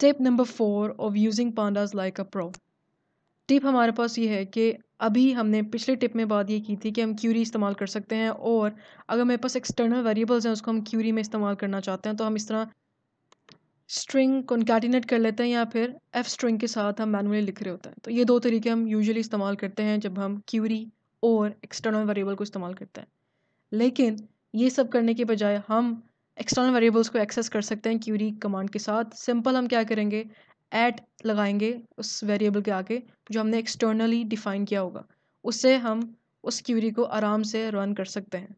tip number four of using pandas like a pro tip हमारे पास ये है कि अभी हमने पिछले टिप में बात ये की थी कि हम क्यूरी इस्तेमाल कर सकते हैं और अगर मेरे पास एक्सटर्नल वेरिएबल्स हैं उसको हम क्यूरी में इस्तेमाल करना चाहते हैं तो हम इस तरह स्ट्रिंग कॉन्कैटिनेट कर लेते हैं या फिर एफ स्ट्रिंग के साथ हम मैनुअली लिख रहे होते हैं तो ये दो तरीके हम यूजुअली इस्तेमाल करते हैं जब हम क्यूरी और एक्सटर्नल वेरिएबल को इस्तेमाल करते हैं लेकिन ये सब करने के बजाय हम एक्सटर्नल वेरिएबल्स को एक्सेस कर सकते हैं क्यूरी कमांड के साथ सिंपल हम क्या करेंगे ऐट लगाएंगे उस वेरिएबल के आगे जो हमने एक्सटर्नली डिफाइन किया होगा उससे हम उस क्यूरी को आराम से रन कर सकते हैं